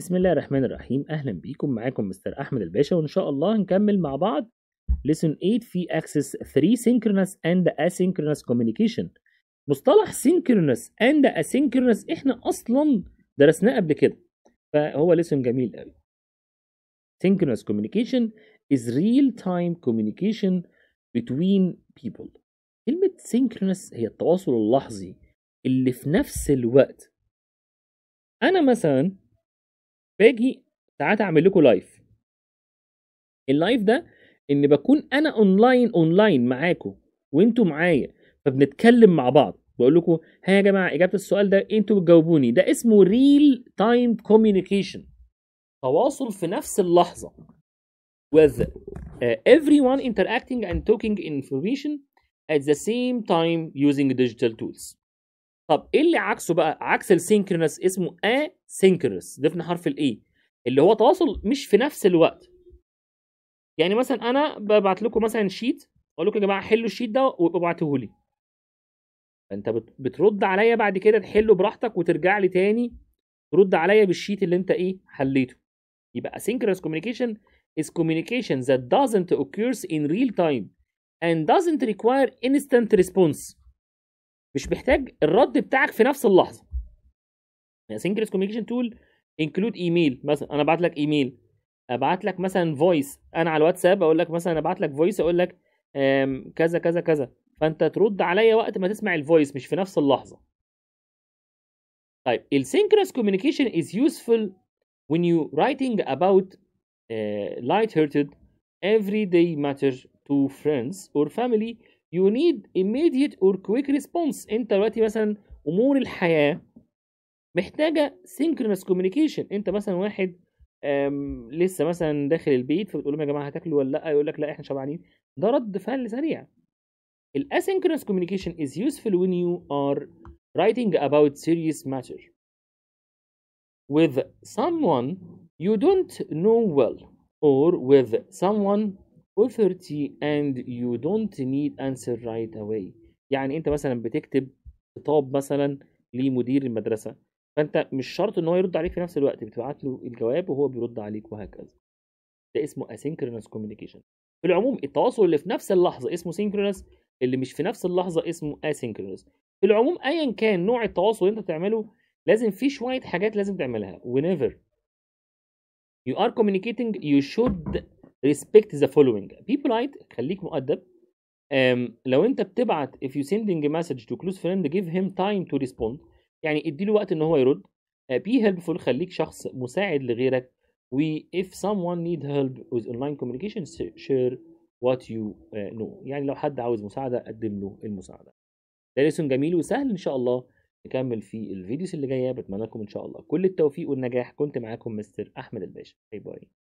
بسم الله الرحمن الرحيم اهلا بيكم معاكم مستر احمد الباشا وان شاء الله نكمل مع بعض لسن 8 في اكسس 3 سينكرونس اند اسينكرونس كوميونيكيشن مصطلح سينكرونس اند اسينكرونس احنا اصلا درسناه قبل كده فهو لسن جميل قوي سينكرونس كوميونيكيشن از real time communication between people كلمة سينكرونس هي التواصل اللحظي اللي في نفس الوقت أنا مثلا باجي ساعات اعمل لكم لايف اللايف ده ان بكون انا اونلاين اونلاين معاكم وانتوا معايا فبنتكلم مع بعض بقول لكم ها يا جماعه اجابه السؤال ده انتوا بتجاوبوني ده اسمه ريل تايم كوميونيكيشن تواصل في نفس اللحظه with uh, everyone interacting and talking information at the same time using digital tools طب ايه اللي عكسه بقى عكس السينكرونس اسمه اسينكرونس ضفنا حرف الاي e، اللي هو تواصل مش في نفس الوقت يعني مثلا انا ببعت لكم مثلا شيت اقول لكم يا جماعه حلوا الشيت ده وابعتوه لي فانت بترد عليا بعد كده تحله براحتك وترجع لي تاني ترد عليا بالشيت اللي انت ايه حليته يبقى asynchronous communication is communication that doesn't occurs in real time and doesn't require instant response مش محتاج الرد بتاعك في نفس اللحظه يعني سينكرس كوميونيكيشن تول انكلود ايميل مثلا انا ابعت لك ايميل ابعت لك مثلا فويس انا على الواتساب اقول لك مثلا ابعت لك فويس اقول لك كذا كذا كذا فانت ترد عليا وقت ما تسمع الفويس مش في نفس اللحظه طيب السينكرس كوميونيكيشن از يوزفل when you writing about uh, light-hearted everyday matter to friends or family you need immediate or quick response انت دلوقتي مثلا امور الحياه محتاجه synchronous communication انت مثلا واحد لسه مثلا داخل البيت فبتقول لهم يا جماعه هتاكلوا ولا لا يقول لك لا احنا شبعانين ده رد فعل سريع الاسynchronous communication is useful when you are writing about serious matter with someone you don't know well or with someone authority and you don't need answer right away يعني انت مثلا بتكتب خطاب مثلا لمدير المدرسه فانت مش شرط ان هو يرد عليك في نفس الوقت بتبعت له الجواب وهو بيرد عليك وهكذا ده اسمه asynchronous communication في العموم التواصل اللي في نفس اللحظه اسمه synchronous اللي مش في نفس اللحظه اسمه asynchronous في العموم ايا كان نوع التواصل اللي انت تعمله لازم في شويه حاجات لازم تعملها whenever you are communicating you should respect the following be polite خليك مؤدب um, لو انت بتبعت if you sending a message to close friend give him time to respond يعني اديله وقت ان هو يرد uh, be helpful خليك شخص مساعد لغيرك و if someone need help with online communication share what you uh, know يعني لو حد عاوز مساعدة قدم له المساعدة ده ليسون جميل وسهل ان شاء الله نكمل في الفيديوز اللي جايه بتمنى لكم ان شاء الله كل التوفيق والنجاح كنت معاكم مستر احمد الباشا باي باي